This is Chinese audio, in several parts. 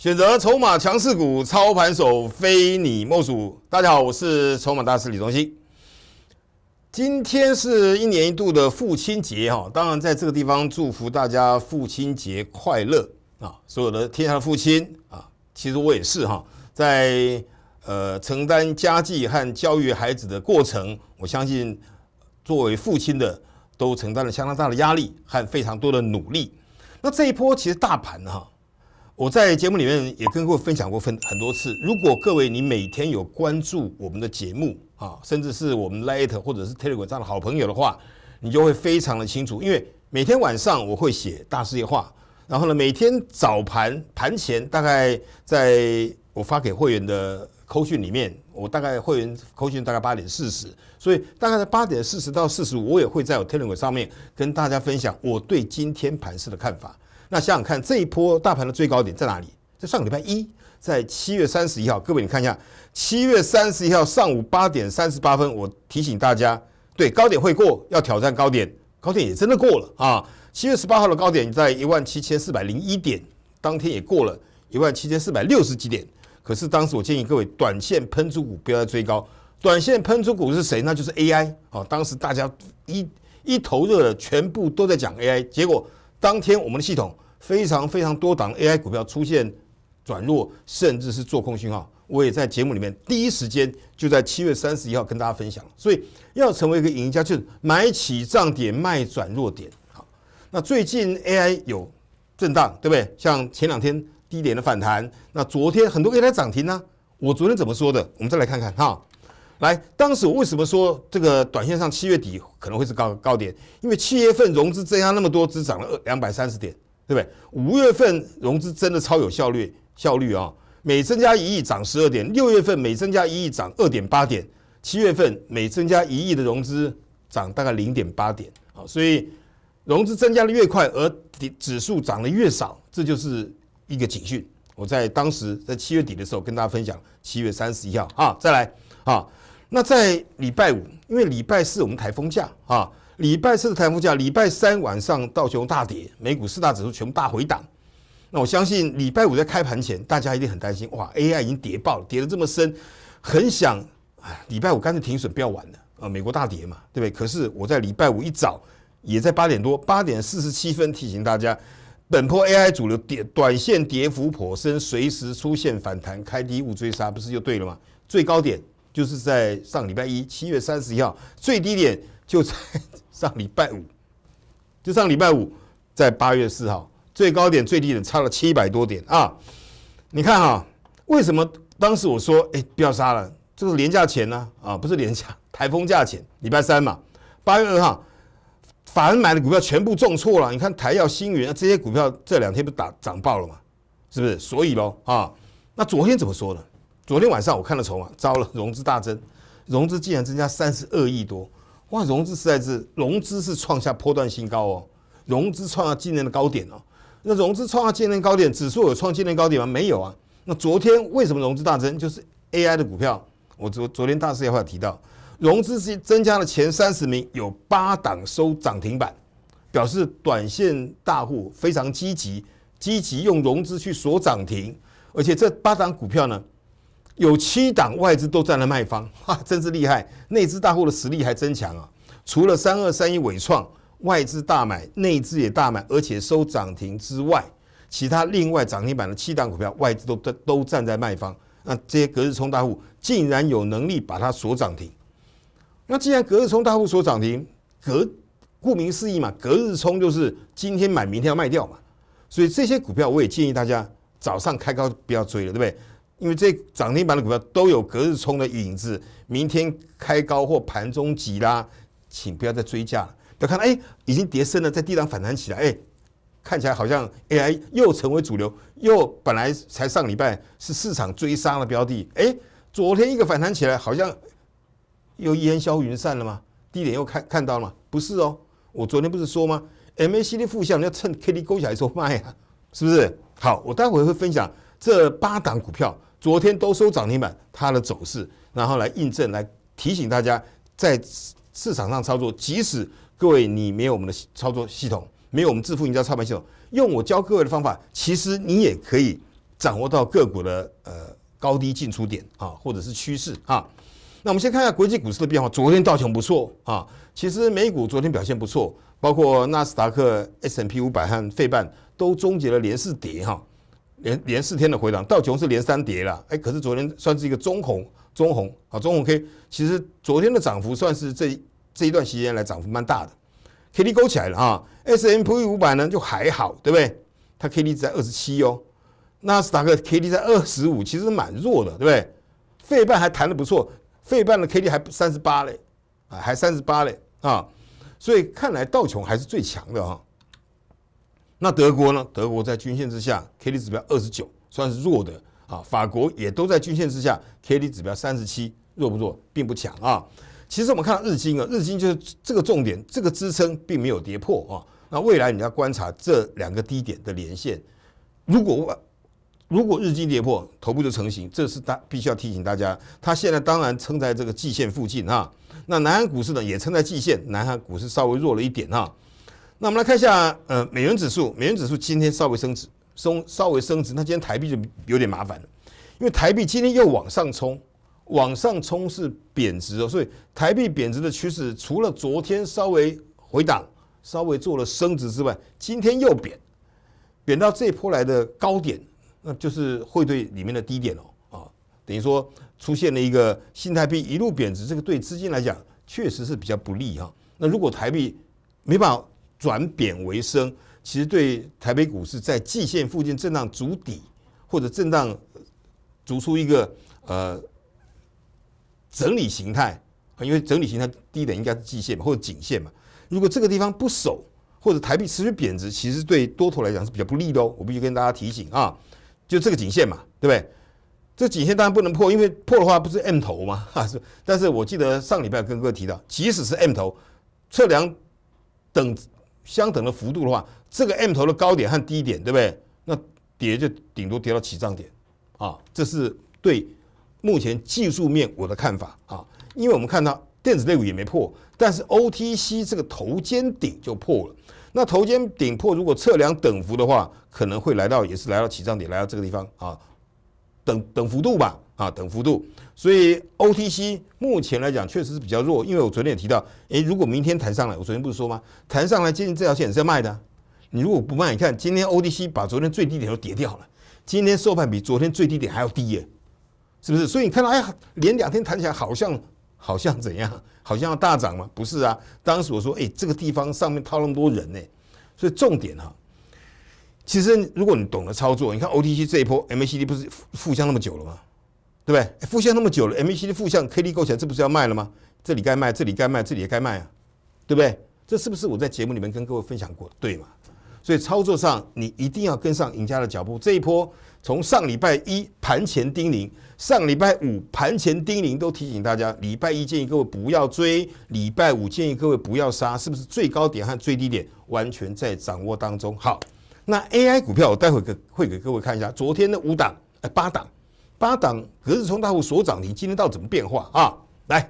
选择筹码强势股，操盘手非你莫属。大家好，我是筹码大师李忠信。今天是一年一度的父亲节哈，当然在这个地方祝福大家父亲节快乐啊！所有的天下的父亲啊，其实我也是哈，在呃承担家计和教育孩子的过程，我相信作为父亲的都承担了相当大的压力和非常多的努力。那这一波其实大盘哈。我在节目里面也跟各位分享过分很多次。如果各位你每天有关注我们的节目啊，甚至是我们 Light 或者是 Telegram 上的好朋友的话，你就会非常的清楚，因为每天晚上我会写大事业话，然后呢，每天早盘盘前大概在我发给会员的扣讯里面，我大概会员扣讯大概八点四十，所以大概在八点四十到四十五，我也会在我 Telegram 上面跟大家分享我对今天盘市的看法。那想想看，这一波大盘的最高点在哪里？在上个礼拜一，在七月三十一号。各位，你看一下，七月三十一号上午八点三十八分，我提醒大家，对高点会过，要挑战高点，高点也真的过了啊。七月十八号的高点在一万七千四百零一点，当天也过了一万七千四百六十几点。可是当时我建议各位，短线喷出股不要再追高，短线喷出股是谁？那就是 AI 啊。当时大家一一头热的，全部都在讲 AI，结果。当天我们的系统非常非常多档 AI 股票出现转弱，甚至是做空信号，我也在节目里面第一时间就在七月三十一号跟大家分享。所以要成为一个赢家，就是买起涨点，卖转弱点。好，那最近 AI 有震荡，对不对？像前两天低点的反弹，那昨天很多 AI 涨停呢。我昨天怎么说的？我们再来看看哈。来，当时我为什么说这个短线上七月底可能会是高高点？因为七月份融资增加那么多，只涨了二两百三十点，对不对？五月份融资真的超有效率，效率啊，每增加一亿涨十二点，六月份每增加一亿涨二点八点，七月份每增加一亿的融资涨大概零点八点啊，所以融资增加的越快，而指数涨的越少，这就是一个警讯。我在当时在七月底的时候跟大家分享，七月三十一号啊，再来啊。那在礼拜五，因为礼拜四我们台风假啊，礼拜四的台风假，礼拜三晚上道琼大跌，美股四大指数全部大回档。那我相信礼拜五在开盘前，大家一定很担心，哇，AI 已经跌爆了，跌得这么深，很想，礼拜五干脆停损不要玩了啊，美国大跌嘛，对不对？可是我在礼拜五一早，也在八点多八点四十七分提醒大家，本波 AI 主流跌，短线跌幅颇深，随时出现反弹，开低勿追杀，不是就对了吗？最高点。就是在上礼拜一七月三十一号最低点就在上礼拜五，就上礼拜五在八月四号最高点最低点差了七百多点啊！你看哈，为什么当时我说哎不要杀了，这是廉价钱呢？啊，不是廉价台风价钱，礼拜三嘛，八月二号，法人买的股票全部中错了。你看台药、星云这些股票这两天不打涨爆了嘛？是不是？所以喽啊，那昨天怎么说呢？昨天晚上我看了筹码，糟了，融资大增，融资竟然增加三十二亿多，哇，融资实在是融资是创下波段新高哦，融资创下今年的高点哦。那融资创下今年高点，指数有创今年高点吗？没有啊。那昨天为什么融资大增？就是 AI 的股票。我昨昨天大师也有提到，融资是增加了前三十名有八档收涨停板，表示短线大户非常积极，积极用融资去锁涨停，而且这八档股票呢？有七档外资都站在卖方，哇，真是厉害！内资大户的实力还真强啊。除了三二三一伟创外资大买，内资也大买，而且收涨停之外，其他另外涨停板的七档股票，外资都都站在卖方。那这些隔日冲大户竟然有能力把它锁涨停。那既然隔日冲大户锁涨停，隔顾名思义嘛，隔日冲就是今天买，明天要卖掉嘛。所以这些股票我也建议大家早上开高不要追了，对不对？因为这涨停板的股票都有隔日冲的影子，明天开高或盘中急拉，请不要再追价。不要看哎，已经跌深了，在地档反弹起来，哎，看起来好像 AI 又成为主流，又本来才上礼拜是市场追杀的标的，哎，昨天一个反弹起来，好像又烟消云散了吗？低点又看看到了吗？不是哦，我昨天不是说吗？MACD 负向，要趁 KDJ 勾起来候卖呀，是不是？好，我待会会分享这八档股票。昨天都收涨停板，它的走势，然后来印证，来提醒大家在市场上操作。即使各位你没有我们的操作系统，没有我们致富赢家操盘系统，用我教各位的方法，其实你也可以掌握到个股的呃高低进出点啊，或者是趋势啊。那我们先看一下国际股市的变化。昨天道琼不错啊，其实美股昨天表现不错，包括纳斯达克、S&P 五百和费半都终结了连四跌哈。连连四天的回档，道琼是连三跌了。哎，可是昨天算是一个中红，中红啊，中红 K。其实昨天的涨幅算是这这一段时间来涨幅蛮大的，K D 勾起来了啊。S M P 五百呢就还好，对不对？它 K D 只在二十七哦，纳斯达克 K D 在二十五，其实蛮弱的，对不对？费半还弹的不错，费半的 K D 还三十八嘞，啊，还三十八嘞啊。所以看来道琼还是最强的啊。那德国呢？德国在均线之下，K D 指标二十九，算是弱的啊。法国也都在均线之下，K D 指标三十七，弱不弱，并不强啊。其实我们看到日经啊，日经就是这个重点，这个支撑并没有跌破啊。那未来你要观察这两个低点的连线，如果如果日经跌破，头部就成型。这是大，必须要提醒大家，它现在当然撑在这个季线附近啊。那南韩股市呢，也撑在季线，南韩股市稍微弱了一点啊。那我们来看一下，呃，美元指数，美元指数今天稍微升值，升稍微升值，那今天台币就有点麻烦了，因为台币今天又往上冲，往上冲是贬值哦，所以台币贬值的趋势，除了昨天稍微回档，稍微做了升值之外，今天又贬，贬到这波来的高点，那就是会对里面的低点哦，啊，等于说出现了一个新台币一路贬值，这个对资金来讲确实是比较不利哈。那如果台币没办法。转贬为升，其实对台北股市在季线附近震荡筑底，或者震荡筑出一个呃整理形态因为整理形态低点应该是季线嘛，或者颈线嘛。如果这个地方不守，或者台币持续贬值，其实对多头来讲是比较不利的哦。我必须跟大家提醒啊，就这个颈线嘛，对不对？这颈线当然不能破，因为破的话不是 M 头嘛是。但是，我记得上礼拜跟哥提到，即使是 M 头，测量等。相等的幅度的话，这个 M 头的高点和低点，对不对？那跌就顶多跌到起涨点，啊，这是对目前技术面我的看法啊。因为我们看到电子内股也没破，但是 OTC 这个头肩顶就破了。那头肩顶破如果测量等幅的话，可能会来到也是来到起涨点，来到这个地方啊，等等幅度吧。啊，等幅度，所以 OTC 目前来讲确实是比较弱，因为我昨天也提到，诶，如果明天弹上来，我昨天不是说吗？弹上来接近这条线是要卖的，你如果不卖，你看今天 OTC 把昨天最低点都跌掉了，今天收盘比昨天最低点还要低耶，是不是？所以你看到哎，连两天弹起来，好像好像怎样？好像要大涨吗？不是啊，当时我说，哎，这个地方上面套那么多人呢，所以重点哈，其实如果你懂得操作，你看 OTC 这一波 MACD 不是负负相那么久了吗？对不对？负向那么久了，MACD 负向 k d 构勾起来，这不是要卖了吗？这里该卖，这里该卖，这里也该卖啊，对不对？这是不是我在节目里面跟各位分享过？对嘛？所以操作上你一定要跟上赢家的脚步。这一波从上礼拜一盘前叮咛，上礼拜五盘前叮咛都提醒大家，礼拜一建议各位不要追，礼拜五建议各位不要杀，是不是最高点和最低点完全在掌握当中？好，那 AI 股票我待会给会给各位看一下，昨天的五档，哎，八档。八档格子冲大户所涨停，今天到底怎么变化啊？来，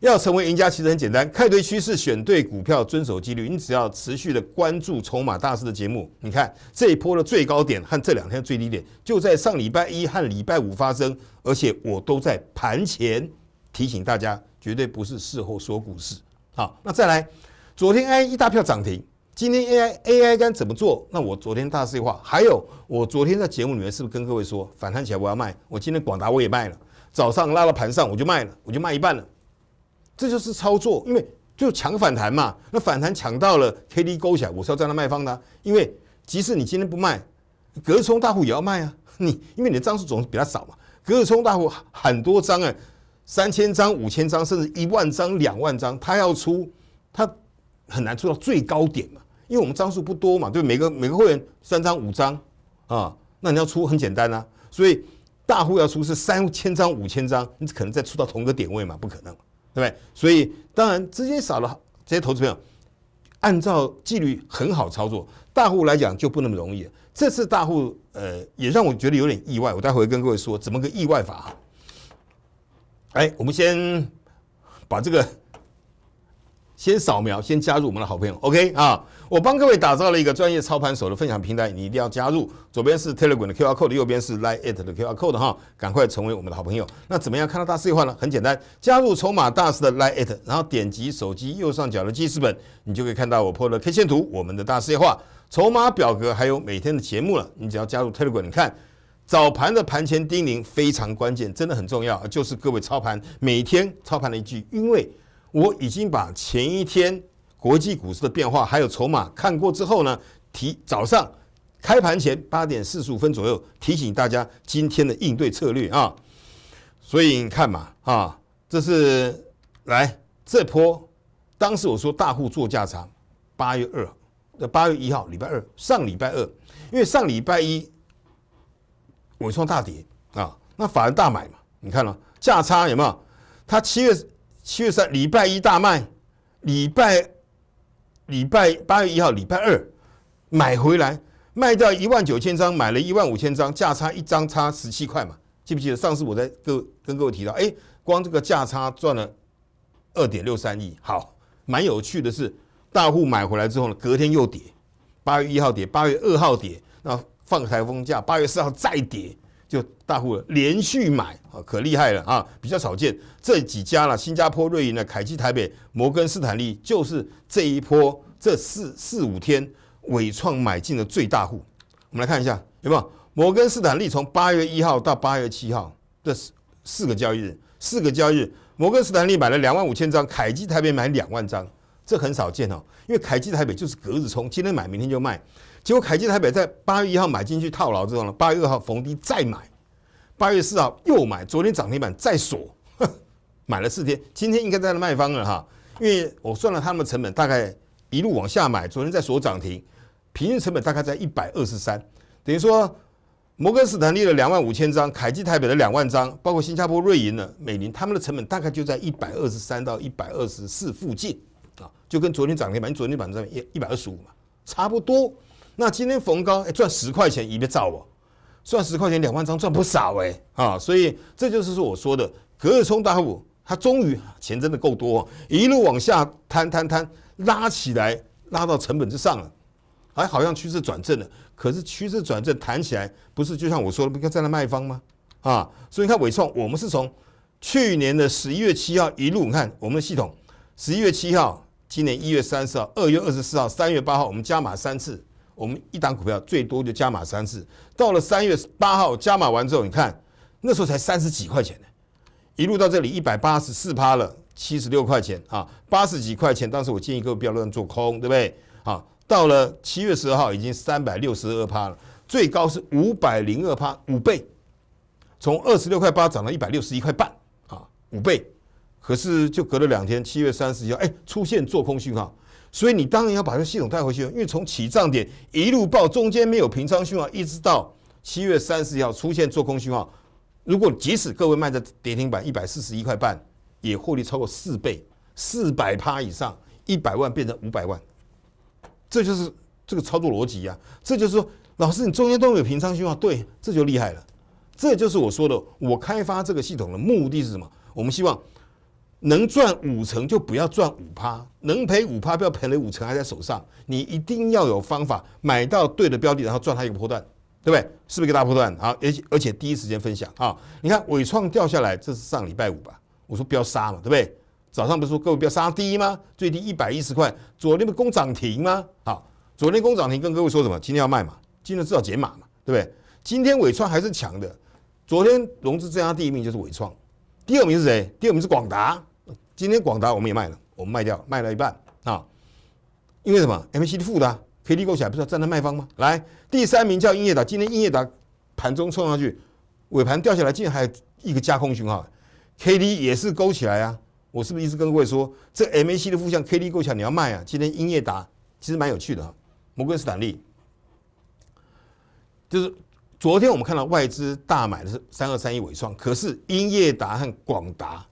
要成为赢家其实很简单，看对趋势，选对股票，遵守纪律。你只要持续的关注《筹码大师》的节目，你看这一波的最高点和这两天最低点就在上礼拜一和礼拜五发生，而且我都在盘前提醒大家，绝对不是事后说股市。好，那再来，昨天哎一大票涨停。今天 A I A I 该怎么做？那我昨天大实话，还有我昨天在节目里面是不是跟各位说反弹起来我要卖？我今天广达我也卖了，早上拉到盘上我就卖了，我就卖一半了，这就是操作，因为就抢反弹嘛。那反弹抢到了 K D 勾起来，我是要站在卖方的，因为即使你今天不卖，隔冲大户也要卖啊。你因为你的张数总是比他少嘛，隔冲大户很多张哎，三千张、五千张，甚至一万张、两万张，他要出，他很难出到最高点嘛。因为我们张数不多嘛，对每个每个会员三张五张，啊，那你要出很简单啊，所以大户要出是三千张五千张，你可能再出到同个点位嘛，不可能，对不对？所以当然直接少了这些投资朋友，按照纪律很好操作，大户来讲就不那么容易。这次大户呃也让我觉得有点意外，我待会跟各位说怎么个意外法。哎，我们先把这个。先扫描，先加入我们的好朋友，OK 啊！我帮各位打造了一个专业操盘手的分享平台，你一定要加入。左边是 Telegram 的 QR Code，右边是 Line at 的 QR Code 哈，赶快成为我们的好朋友。那怎么样看到大事业化呢？很简单，加入筹码大师的 Line at，然后点击手机右上角的记事本，你就可以看到我破的 K 线图、我们的大事业化筹码表格，还有每天的节目了。你只要加入 Telegram，你看早盘的盘前叮咛非常关键，真的很重要，就是各位操盘每天操盘的一句，因为。我已经把前一天国际股市的变化还有筹码看过之后呢，提早上开盘前八点四十五分左右提醒大家今天的应对策略啊。所以你看嘛，啊，这是来这波，当时我说大户做价差，八月二，八月一号，礼拜二，上礼拜二，因为上礼拜一尾创大跌啊，那反而大买嘛。你看了价差有没有？它七月。七月三礼拜一大卖，礼拜礼拜八月一号礼拜二买回来，卖掉一万九千张，买了一万五千张，价差一张差十七块嘛，记不记得上次我在各跟各位提到，哎，光这个价差赚了二点六三亿，好，蛮有趣的是，大户买回来之后呢，隔天又跌，八月一号跌，八月二号跌，那放台风假，八月四号再跌。就大户了，连续买啊，可厉害了啊，比较少见。这几家了，新加坡瑞银的、凯基台北、摩根斯坦利，就是这一波这四四五天尾创买进的最大户。我们来看一下，有没有摩根斯坦利从八月一号到八月七号这四四个交易日，四个交易日，摩根斯坦利买了两万五千张，凯基台北买两万张，这很少见哦。因为凯基台北就是隔日冲，今天买，明天就卖。结果凯基台北在八月一号买进去套牢之后呢，八月二号逢低再买，八月四号又买，昨天涨停板再锁，买了四天，今天应该在卖方了哈。因为我算了他们的成本，大概一路往下买，昨天在锁涨停，平均成本大概在一百二十三，等于说摩根士丹利的两万五千张，凯基台北的两万张，包括新加坡瑞银的美林，他们的成本大概就在一百二十三到一百二十四附近啊，就跟昨天涨停板，涨停板一一百二十五嘛，差不多。那今天逢高哎赚十块钱一别造我，赚十块钱两万张赚不少哎啊，所以这就是说我说的隔日冲大户，他终于钱真的够多，一路往下摊摊摊拉起来拉到成本之上了，还好像趋势转正了。可是趋势转正弹起来不是就像我说的不应站在那卖方吗？啊，所以你看伟创，我们是从去年的十一月七号一路你看我们的系统，十一月七号、今年一月三十号、二月二十四号、三月八号，我们加码三次。我们一档股票最多就加码三次，到了三月八号加码完之后，你看那时候才三十几块钱呢，一路到这里一百八十四趴了，七十六块钱啊，八十几块钱。当时我建议各位不要乱做空，对不对？啊，到了七月十二号已经三百六十二趴了，最高是五百零二趴，五倍，从二十六块八涨到一百六十一块半啊，五倍。可是就隔了两天，七月三十号哎出现做空讯号。所以你当然要把这系统带回去，因为从起涨点一路报，中间没有平仓信号，一直到七月三十号出现做空信号。如果即使各位卖在跌停板一百四十一块半，也获利超过四倍，四百趴以上，一百万变成五百万，这就是这个操作逻辑呀。这就是说，老师你中间都没有平仓信号，对，这就厉害了。这就是我说的，我开发这个系统的目的是什么？我们希望。能赚五成就不要赚五趴，能赔五趴不要赔了五成还在手上，你一定要有方法买到对的标的，然后赚它一个波段，对不对？是不是一个大波段？好，而且而且第一时间分享啊！你看伟创掉下来，这是上礼拜五吧？我说不要杀嘛，对不对？早上不是说各位不要杀低吗？最低一百一十块，昨天不攻涨停吗？好，昨天攻涨停，跟各位说什么？今天要卖嘛？今天至少减码嘛，对不对？今天伟创还是强的，昨天融资增加第一名就是伟创，第二名是谁？第二名是广达。今天广达我们也卖了，我们卖掉卖了一半啊，因为什么？MACD 负的，KDJ 勾起来，不是要站在卖方吗？来，第三名叫英业达，今天英业达盘中冲上去，尾盘掉下来，竟然还有一个加空讯号 k d 也是勾起来啊。我是不是一直跟各位说，这 MACD 的负向，KDJ 勾起你要卖啊？今天英业达其实蛮有趣的，摩根斯坦利就是昨天我们看到外资大买的是三二三一尾创，可是英业达和广达。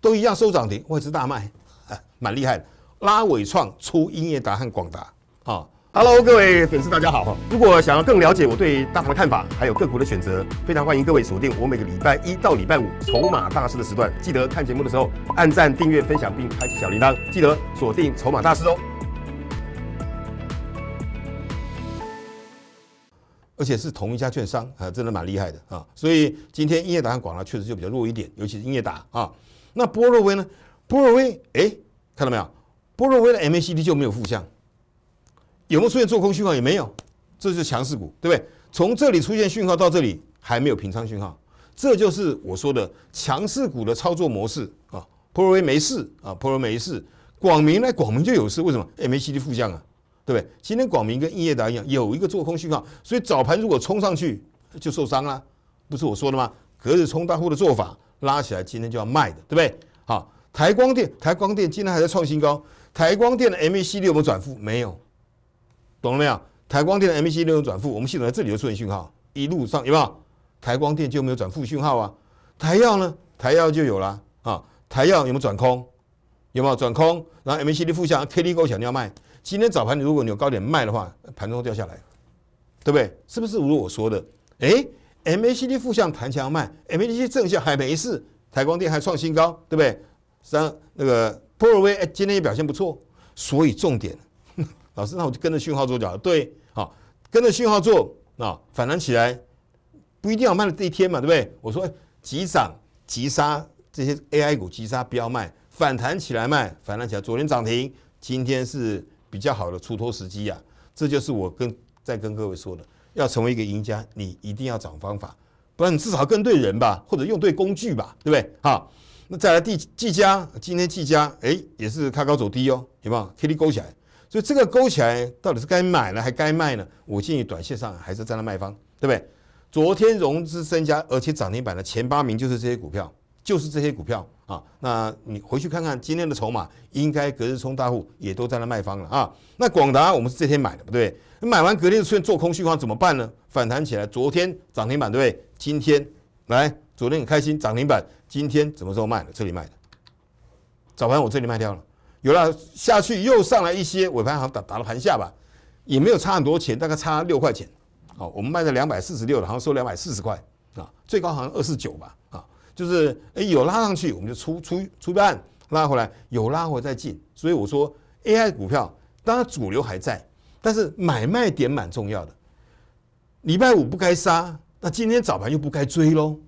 都一样收涨停，外资大卖，蛮厉害的。拉尾创、出音乐达和广达。哈 h e l l o 各位粉丝，大家好。如果想要更了解我对大盘的看法，还有个股的选择，非常欢迎各位锁定我每个礼拜一到礼拜五《筹码大师》的时段。记得看节目的时候按赞、订阅、分享，并开启小铃铛。记得锁定《筹码大师》哦。而且是同一家券商，啊，真的蛮厉害的啊。所以今天音乐达和广达确实就比较弱一点，尤其是音乐达啊。那波若威呢？波若威，哎，看到没有？波若威的 MACD 就没有负向，有没有出现做空讯号？也没有，这是强势股，对不对？从这里出现讯号到这里还没有平仓讯号，这就是我说的强势股的操作模式啊。波若威没事啊，波若威没事。广明呢？广明就有事，为什么？MACD 负向啊，对不对？今天广明跟英业达一样，有一个做空讯号，所以早盘如果冲上去就受伤了，不是我说的吗？隔日冲大户的做法。拉起来，今天就要卖的，对不对？好，台光电，台光电今天还在创新高。台光电的 MACD 有没有转负？没有，懂了没有？台光电的 MACD 没有转负，我们系统在这里就出现讯号，一路上有没有？台光电就没有转负讯号啊。台药呢？台药就有了啊。台药有没有转空？有没有转空？然后 MACD 负向，KDJ 够小，你要卖。今天早盘如果你有高点卖的话，盘中掉下来，对不对？是不是如我说的？哎。MACD 负向弹强慢，MACD 正向还没事，台光电还创新高，对不对？三那个普尔威今天也表现不错，所以重点，老师，那我就跟着讯号做，对，好，跟着讯号做，那反弹起来不一定要卖了这一天嘛，对不对？我说急涨急杀这些 AI 股急杀不要卖，反弹起来卖，反弹起来，昨天涨停，今天是比较好的出脱时机呀，这就是我跟在跟各位说的。要成为一个赢家，你一定要找方法，不然你至少跟对人吧，或者用对工具吧，对不对？好，那再来第几家？今天几家？哎，也是开高走低哦，有没有？K D 勾起来，所以这个勾起来到底是该买呢，还该卖呢？我建议短线上还是站在卖方，对不对？昨天融资增加，而且涨停板的前八名就是这些股票，就是这些股票啊。那你回去看看今天的筹码，应该隔日冲大户也都在那卖方了啊。那广达我们是这天买的，不对？买完隔天出现做空虚晃怎么办呢？反弹起来，昨天涨停板对不对？今天来，昨天很开心涨停板，今天什么时候卖的？这里卖的，早盘我这里卖掉了，有了下去又上来一些，尾盘好像打打了盘下吧，也没有差很多钱，大概差六块钱。好，我们卖在两百四十六的，好像收两百四十块啊，最高好像二四九吧啊，就是哎有拉上去我们就出出出半拉回来，有拉回来再进。所以我说 AI 股票，当然主流还在。但是买卖点蛮重要的，礼拜五不该杀，那今天早盘又不该追喽，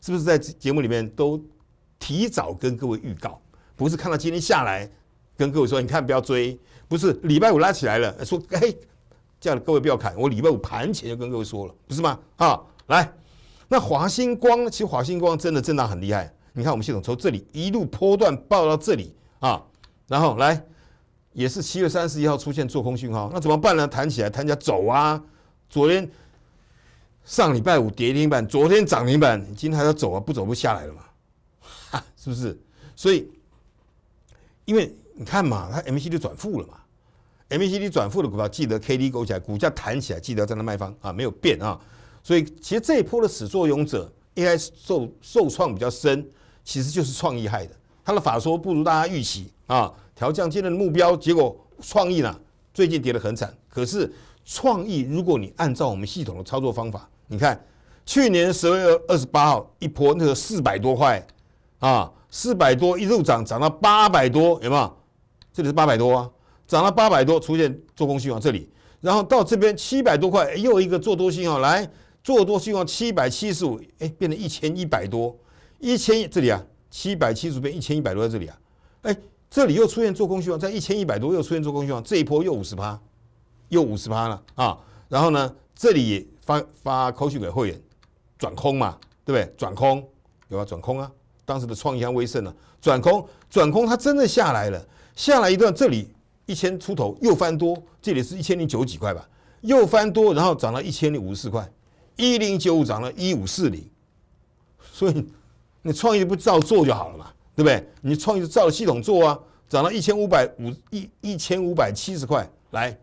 是不是在节目里面都提早跟各位预告？不是看到今天下来，跟各位说，你看不要追，不是礼拜五拉起来了，说哎，叫各位不要砍，我礼拜五盘前就跟各位说了，不是吗？啊，来，那华星光，其实华星光真的震荡很厉害，你看我们系统从这里一路波段爆到这里啊，然后来。也是七月三十一号出现做空讯号，那怎么办呢？弹起来，弹起来走啊！昨天上礼拜五跌停板，昨天涨停板，今天还要走啊？不走不下来了嘛？是不是？所以，因为你看嘛，它 MACD 转负了嘛？MACD 转负的股票，记得 KDJ 勾起来，股价弹起来，记得在那卖方啊，没有变啊。所以，其实这一波的始作俑者，应该受受创比较深，其实就是创意害的。它的法说不如大家预期啊。调降今天的目标，结果创意呢？最近跌得很惨。可是创意，如果你按照我们系统的操作方法，你看，去年十二月二十八号一波那个四百多块啊，四百多一路涨，涨到八百多，有没有？这里是八百多啊，涨到八百多出现做空信号这里，然后到这边七百多块又一个做多信号来，做多信号七百七十五，哎，变成一千一百多，一千这里啊，七百七十五变一千一百多在这里啊，哎。这里又出现做空希望，在一千一百多又出现做空希望，这一波又五十趴，又五十趴了啊！然后呢，这里发发口讯给会员转空嘛，对不对？转空有啊，转空啊！当时的创意像威盛呢，转空转空，它真的下来了，下来一段这里一千出头又翻多，这里是一千零九几块吧，又翻多，然后涨到一千零五十四块，一零九五涨了一五四零，所以你创意不照做就好了嘛。对不对？你创意照照系统做啊，涨到一千五百五一一千五百七十块，来，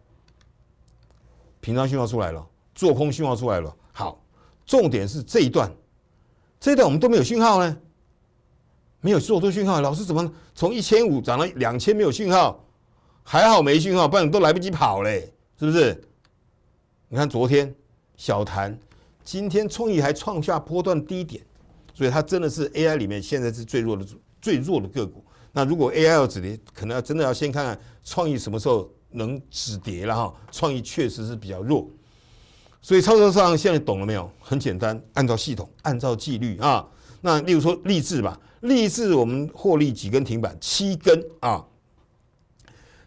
平仓讯号出来了，做空讯号出来了。好，重点是这一段，这一段我们都没有讯号呢，没有做出讯号。老师怎么从一千五涨到两千没有讯号？还好没讯号，不然都来不及跑嘞，是不是？你看昨天小谭，今天创意还创下波段低点，所以它真的是 AI 里面现在是最弱的。最弱的个股，那如果 AI 止跌，可能要真的要先看看创意什么时候能止跌了哈。创意确实是比较弱，所以操作上现在懂了没有？很简单，按照系统，按照纪律啊。那例如说励志吧，励志我们获利几根停板，七根啊，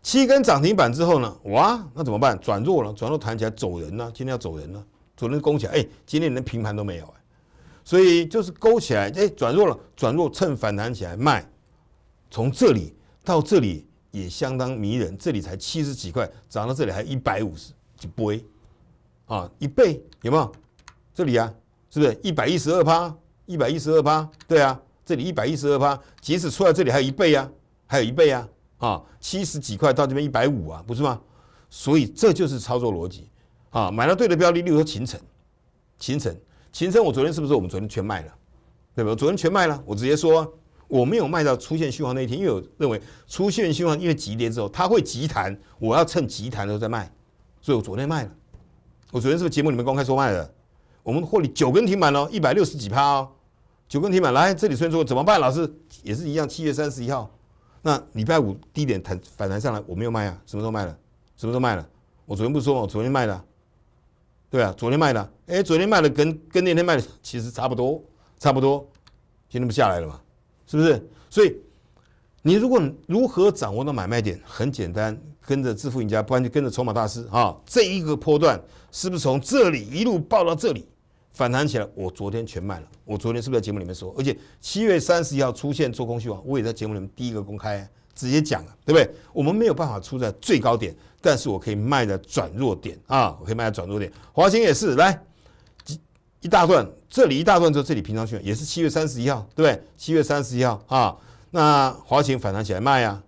七根涨停板之后呢，哇，那怎么办？转弱了，转弱弹起来走人呢？今天要走人了，走人攻起来，哎，今天连平盘都没有哎。所以就是勾起来，哎，转弱了，转弱趁反弹起来卖，从这里到这里也相当迷人，这里才七十几块，涨到这里还一百五十，倍，啊，一倍有没有？这里啊，是不是一百一十二趴？一百一十二趴，对啊，这里一百一十二趴，即使出来这里还一倍啊，还有一倍啊，啊，七十几块到这边一百五啊，不是吗？所以这就是操作逻辑，啊，买了对的标的，例如说秦城，秦城。秦升，我昨天是不是我们昨天全卖了，对吧？昨天全卖了，我直接说我没有卖到出现虚晃那一天，因为我认为出现虚晃，因为急跌之后它会急弹，我要趁急弹的时候再卖，所以我昨天卖了。我昨天是不是节目里面公开说卖了？我们获利九根停板哦，一百六十几趴哦，九根停板。来，这里虽然说怎么办？老师也是一样，七月三十一号，那礼拜五低点弹反弹上来，我没有卖啊，什么时候卖了，什么时候卖了。我昨天不是说吗？我昨天卖了。对啊，昨天卖的，哎，昨天卖的跟跟那天卖的其实差不多，差不多，今天不下来了嘛，是不是？所以你如果如何掌握到买卖点，很简单，跟着致富赢家，不然就跟着筹码大师啊。这一个波段是不是从这里一路爆到这里反弹起来？我昨天全卖了，我昨天是不是在节目里面说？而且七月三十一号出现做空虚网，我也在节目里面第一个公开直接讲了，对不对？我们没有办法出在最高点。但是我可以卖的转弱点啊，我可以卖的转弱点。华兴也是来一大段，这里一大段就这里平常去，也是七月三十一号，对不对？七月三十一号啊，那华兴反弹起来卖啊。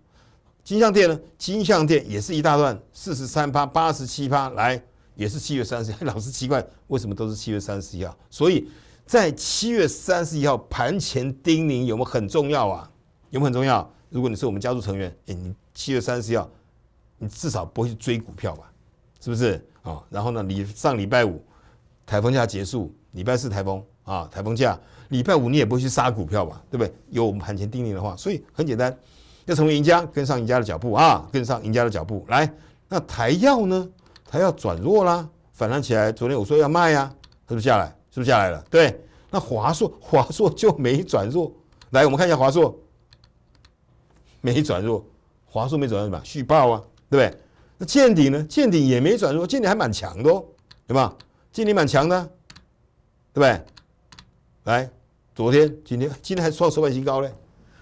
金象店呢，金象店也是一大段，四十三八八十七八，来也是七月三十一号。老是奇怪，为什么都是七月三十一号？所以在七月三十一号盘前叮咛，有没有很重要啊？有没有很重要？如果你是我们家族成员，哎，你七月三十一号。你至少不会去追股票吧，是不是啊？然后呢，你上礼拜五台风假结束，礼拜四台风啊，台风假，礼拜五你也不会去杀股票吧，对不对？有我们盘前定力的话，所以很简单，要成为赢家，跟上赢家的脚步啊，跟上赢家的脚步来。那台药呢？台药转弱啦，反弹起来。昨天我说要卖呀，是不是下来？是不是下来了？对。那华硕，华硕就没转弱。来，我们看一下华硕，没转弱，华硕没转弱什么？续报啊！对不对？那见底呢？见底也没转弱，见底还蛮强的哦，对吧？见底蛮强的，对不对？来，昨天、今天，今天还创收盘新高嘞。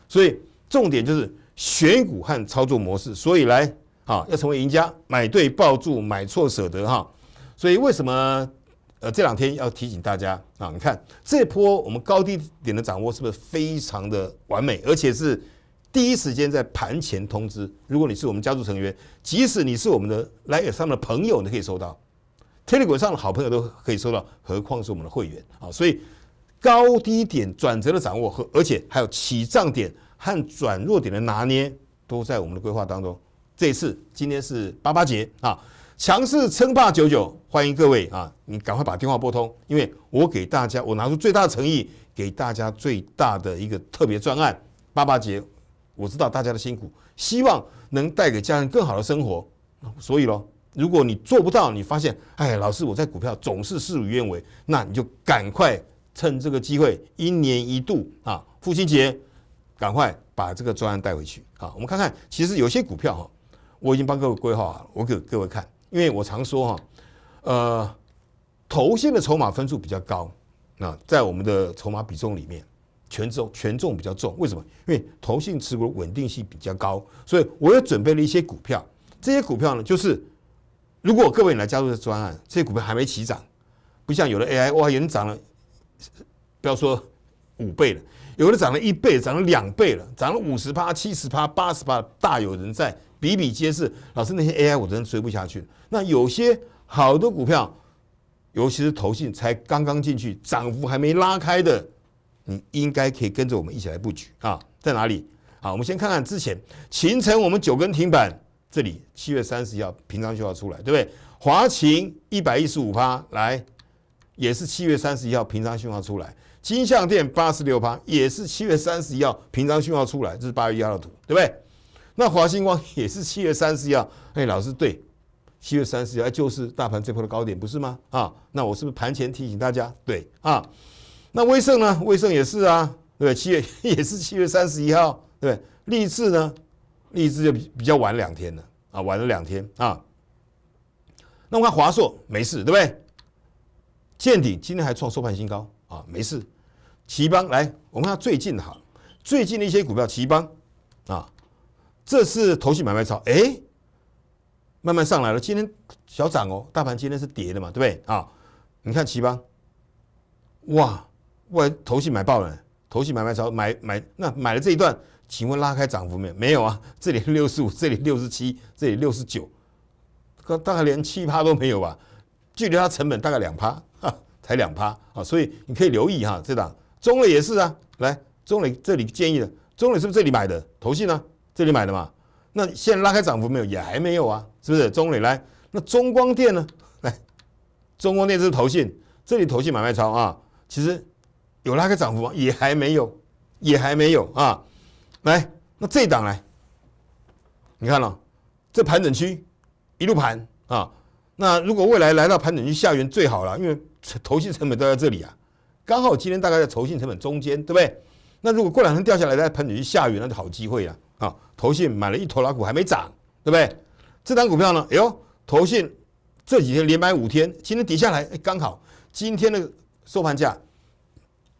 所以重点就是选股和操作模式。所以来啊，要成为赢家，买对抱住，买错舍得哈。所以为什么呃这两天要提醒大家啊？你看这波我们高低点的掌握是不是非常的完美，而且是？第一时间在盘前通知。如果你是我们家族成员，即使你是我们的 t e l e g 上的朋友，你可以收到；Telegram 上的好朋友都可以收到，何况是我们的会员啊！所以高低点转折的掌握和，而且还有起涨点和转弱点的拿捏，都在我们的规划当中。这一次今天是八八节啊，强势称霸九九，欢迎各位啊！你赶快把电话拨通，因为我给大家，我拿出最大的诚意，给大家最大的一个特别专案，八八节。我知道大家的辛苦，希望能带给家人更好的生活。所以咯，如果你做不到，你发现，哎，老师，我在股票总是事与愿违，那你就赶快趁这个机会，一年一度啊，父亲节，赶快把这个专案带回去啊。我们看看，其实有些股票哈，我已经帮各位规划好了，我给各位看，因为我常说哈，呃，头线的筹码分数比较高，那在我们的筹码比重里面。权重权重比较重，为什么？因为投信持股稳定性比较高，所以我又准备了一些股票。这些股票呢，就是如果各位你来加入专案，这些股票还没起涨，不像有的 AI 哇，有人涨了，不要说五倍了，有的涨了一倍，涨了两倍了，涨了五十趴、七十趴、八十趴，大有人在，比比皆是。老师那些 AI 我真的追不下去那有些好的股票，尤其是投信才刚刚进去，涨幅还没拉开的。应该可以跟着我们一起来布局啊，在哪里？好，我们先看看之前形成我们九根停板，这里七月三十一号平仓讯号出来，对不对？华勤一百一十五趴来，也是七月三十一号平仓讯号出来，金象店八十六趴也是七月三十一号平仓讯号出来，这是八月一号的图，对不对？那华星光也是七月三十一号，哎，老师对，七月三十一号就是大盘最后的高点，不是吗？啊，那我是不是盘前提醒大家，对啊？那威盛呢？威盛也是啊，对，七月 也是七月三十一号，对。立志呢，立志就比比较晚两天了，啊，晚了两天啊。那我看华硕没事，对不对？见顶，今天还创收盘新高啊，没事。奇邦来，我们看最近的哈，最近的一些股票奇邦啊，这次投机买卖潮，哎，慢慢上来了，今天小涨哦，大盘今天是跌的嘛，对不对？啊，你看奇邦，哇！外头戏买爆了，头戏买卖超买买那买了这一段，请问拉开涨幅没有？没有啊，这里六十五，这里六十七，这里六十九，大概连七趴都没有吧？距离它成本大概两趴，才两趴啊！所以你可以留意哈，这档中磊也是啊，来中磊这里建议的，中磊是不是这里买的头戏呢？这里买的嘛，那现在拉开涨幅没有？也还没有啊，是不是？中磊来，那中光电呢？来，中光电是投信，这里投信买卖超啊，其实。有拉开涨幅吗？也还没有，也还没有啊！来，那这档来，你看了这盘整区一路盘啊。那如果未来来到盘整区下缘最好了，因为投信成本都在这里啊。刚好今天大概在投信成本中间，对不对？那如果过两天掉下来在盘整区下缘，那就好机会了啊！投信买了一头老股还没涨，对不对？这档股票呢，哎呦，投信这几天连买五天，今天跌下来，哎，刚好今天的收盘价。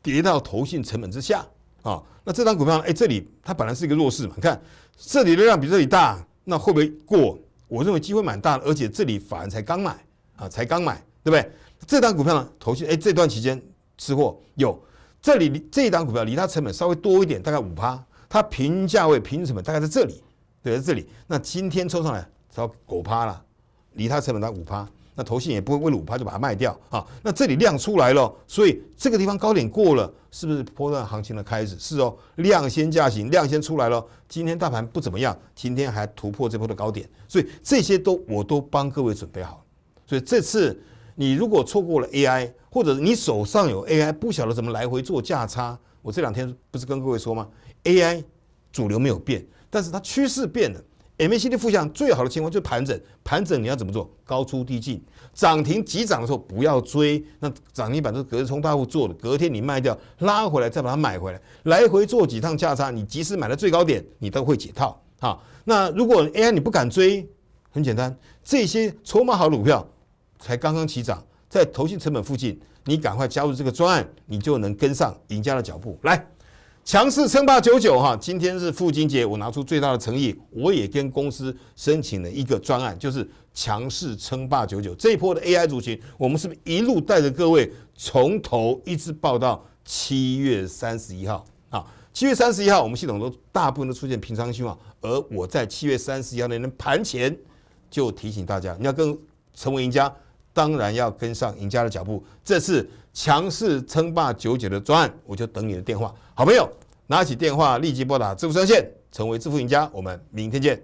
跌到投信成本之下啊，那这张股票哎，这里它本来是一个弱势嘛，你看这里流量比这里大，那会不会过？我认为机会蛮大，的，而且这里反而才刚买啊，才刚买，对不对？这张股票呢，投信哎，这段期间吃货有，这里这一张股票离它成本稍微多一点，大概五趴，它平价位平成本大概在这里，对，在这里。那今天抽上来要五趴了，离它成本才五趴。那投信也不会为了五八就把它卖掉啊！那这里量出来了，所以这个地方高点过了，是不是波段行情的开始？是哦，量先价行，量先出来了。今天大盘不怎么样，今天还突破这波的高点，所以这些都我都帮各位准备好。所以这次你如果错过了 AI，或者你手上有 AI，不晓得怎么来回做价差，我这两天不是跟各位说吗？AI 主流没有变，但是它趋势变了。MACD 负向最好的情况就是盘整，盘整你要怎么做？高出低进，涨停急涨的时候不要追。那涨停板都是隔日冲大户做的，隔天你卖掉，拉回来再把它买回来，来回做几趟价差，你即使买到最高点，你都会解套。哈，那如果 AI 你不敢追，很简单，这些筹码好股票，才刚刚起涨，在投信成本附近，你赶快加入这个专案，你就能跟上赢家的脚步来。强势称霸九九哈，今天是父亲节，我拿出最大的诚意，我也跟公司申请了一个专案，就是强势称霸九九这一波的 AI 族群，我们是不是一路带着各位从头一直报到七月三十一号？啊？七月三十一号，我们系统都大部分都出现平仓信号，而我在七月三十一号那天盘前就提醒大家，你要跟成为赢家。当然要跟上赢家的脚步。这次强势称霸九九的专案，我就等你的电话，好朋友。拿起电话，立即拨打致富热线，成为致富赢家。我们明天见。